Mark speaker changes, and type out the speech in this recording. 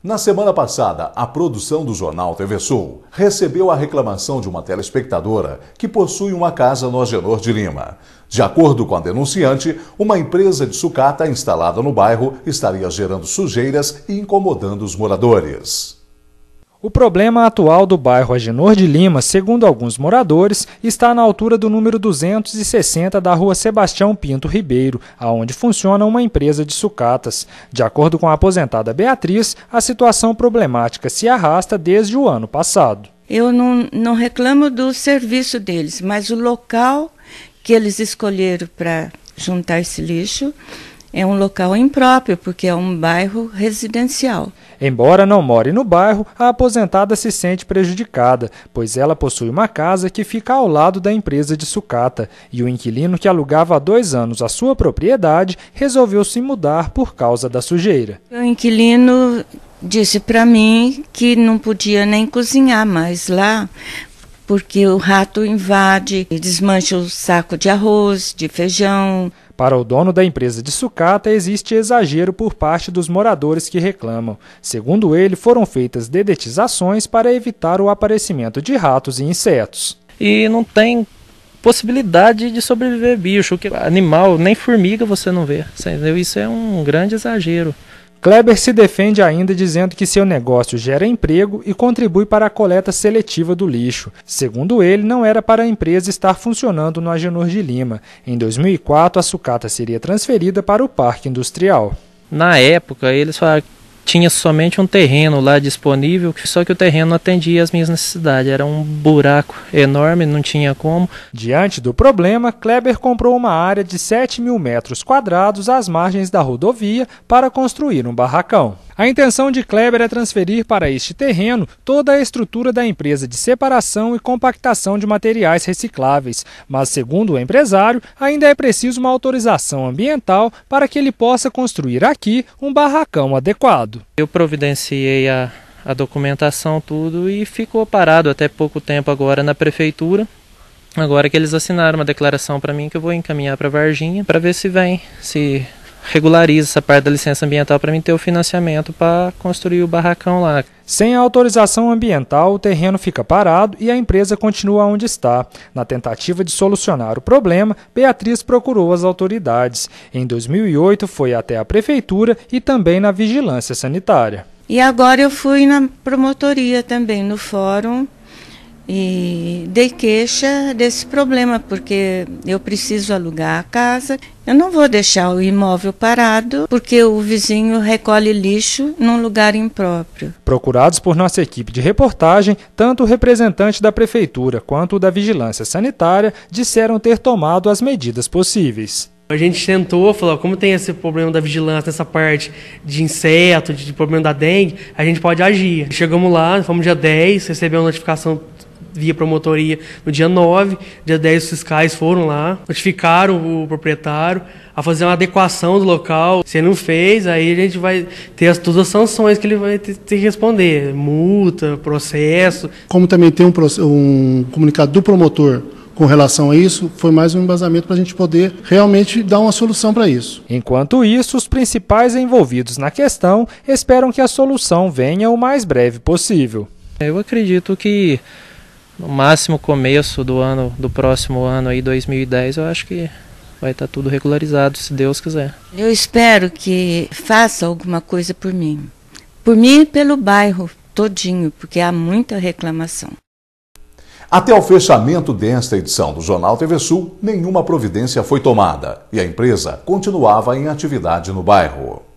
Speaker 1: Na semana passada, a produção do jornal TV Sul recebeu a reclamação de uma telespectadora que possui uma casa no Agenor de Lima. De acordo com a denunciante, uma empresa de sucata instalada no bairro estaria gerando sujeiras e incomodando os moradores. O problema atual do bairro Agenor de Lima, segundo alguns moradores, está na altura do número 260 da rua Sebastião Pinto Ribeiro, aonde funciona uma empresa de sucatas. De acordo com a aposentada Beatriz,
Speaker 2: a situação problemática se arrasta desde o ano passado. Eu não, não reclamo do serviço deles, mas o local que eles escolheram para juntar esse lixo é um local impróprio, porque é um bairro residencial.
Speaker 1: Embora não more no bairro, a aposentada se sente prejudicada, pois ela possui uma casa que fica ao lado da empresa de sucata, e o inquilino que alugava há dois anos a sua propriedade resolveu se mudar por causa da sujeira.
Speaker 2: O inquilino disse para mim que não podia nem cozinhar mais lá, porque o rato invade e desmancha o saco de arroz, de feijão. Para
Speaker 1: o dono da empresa de sucata, existe exagero por parte dos moradores que reclamam. Segundo ele, foram feitas dedetizações para evitar o aparecimento de ratos e insetos. E não tem possibilidade de sobreviver bicho, que animal, nem formiga você não vê. Isso é um grande exagero. Kleber se defende ainda dizendo que seu negócio gera emprego e contribui para a coleta seletiva do lixo. Segundo ele, não era para a empresa estar funcionando no Agenor de Lima. Em 2004, a sucata seria transferida para o Parque Industrial.
Speaker 3: Na época, eles falaram tinha somente um terreno lá disponível, só que o terreno não atendia as minhas necessidades, era um buraco
Speaker 1: enorme, não tinha como. Diante do problema, Kleber comprou uma área de 7 mil metros quadrados às margens da rodovia para construir um barracão. A intenção de Kleber é transferir para este terreno toda a estrutura da empresa de separação e compactação de materiais recicláveis, mas, segundo o empresário, ainda é preciso uma autorização ambiental para que ele possa construir aqui um barracão adequado. Eu
Speaker 3: providenciei a, a documentação, tudo, e ficou parado até pouco tempo agora na prefeitura. Agora que eles assinaram uma declaração para mim que eu vou encaminhar para Varginha para ver se vem, se regulariza essa parte da licença ambiental para mim ter o financiamento para
Speaker 1: construir o barracão lá. Sem a autorização ambiental, o terreno fica parado e a empresa continua onde está. Na tentativa de solucionar o problema, Beatriz procurou as autoridades. Em 2008, foi até a prefeitura e também na vigilância sanitária.
Speaker 2: E agora eu fui na promotoria também, no fórum, e dei queixa desse problema, porque eu preciso alugar a casa. Eu não vou deixar o imóvel parado, porque o vizinho recolhe lixo num lugar impróprio.
Speaker 1: Procurados por nossa equipe de reportagem, tanto o representante da prefeitura quanto o da vigilância sanitária disseram ter tomado as medidas possíveis. A
Speaker 3: gente tentou, falou, como tem esse problema da vigilância nessa parte de inseto, de problema da dengue, a gente pode agir. Chegamos lá, fomos dia 10, recebemos notificação via promotoria no dia 9, dia 10 os fiscais foram lá, notificaram o proprietário a fazer uma adequação do local. Se ele não fez, aí a gente vai ter as, todas as sanções que ele vai ter, que responder, multa, processo. Como também tem um, um
Speaker 1: comunicado do promotor com relação a isso, foi mais um embasamento para a gente poder realmente dar uma solução para isso. Enquanto isso, os principais envolvidos na questão esperam que a solução venha o mais breve possível. Eu acredito que no máximo
Speaker 3: começo do ano, do próximo ano aí, 2010, eu acho que vai estar tá tudo regularizado, se Deus quiser.
Speaker 2: Eu espero que faça alguma coisa por mim. Por mim e pelo bairro todinho, porque há muita reclamação.
Speaker 1: Até o fechamento desta edição do Jornal TV Sul, nenhuma providência foi tomada e a empresa continuava em atividade no bairro.